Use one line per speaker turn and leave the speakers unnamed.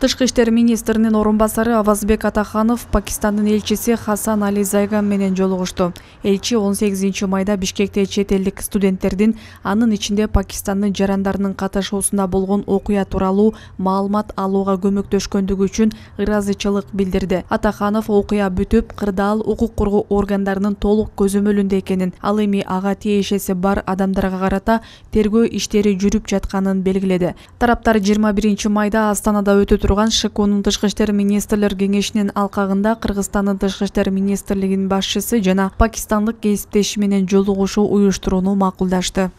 тышкы иштер министринин орун басары авазбек атаханов пакистандын элчиси хасан али зайган менен жолугушту элчи он сегизинчи майда бишкекте чет элдик студенттердин анын ичинде пакистандын жарандарынын катышуусунда болгон окуя тууралуу маалымат алууга көмөктөшкөндүгү үчүн ыраазычылык билдирди атаханов окуя бүтүп кырдаал укук коргоо органдарынын толук көзөмөлүндө экенин ал эми ага тиешеси бар адамдарга карата тергөө иштери жүрүп жатканын белгиледи тараптар жыйырма биринчи майда астанада өтө турган шкунун тышкы иштер министрлер кеңешинин алкагында кыргызстандын тышкы иштер министрлигинин башчысы жана пакистандык кесиптеши менен жолугушуу уюштурууну макулдашты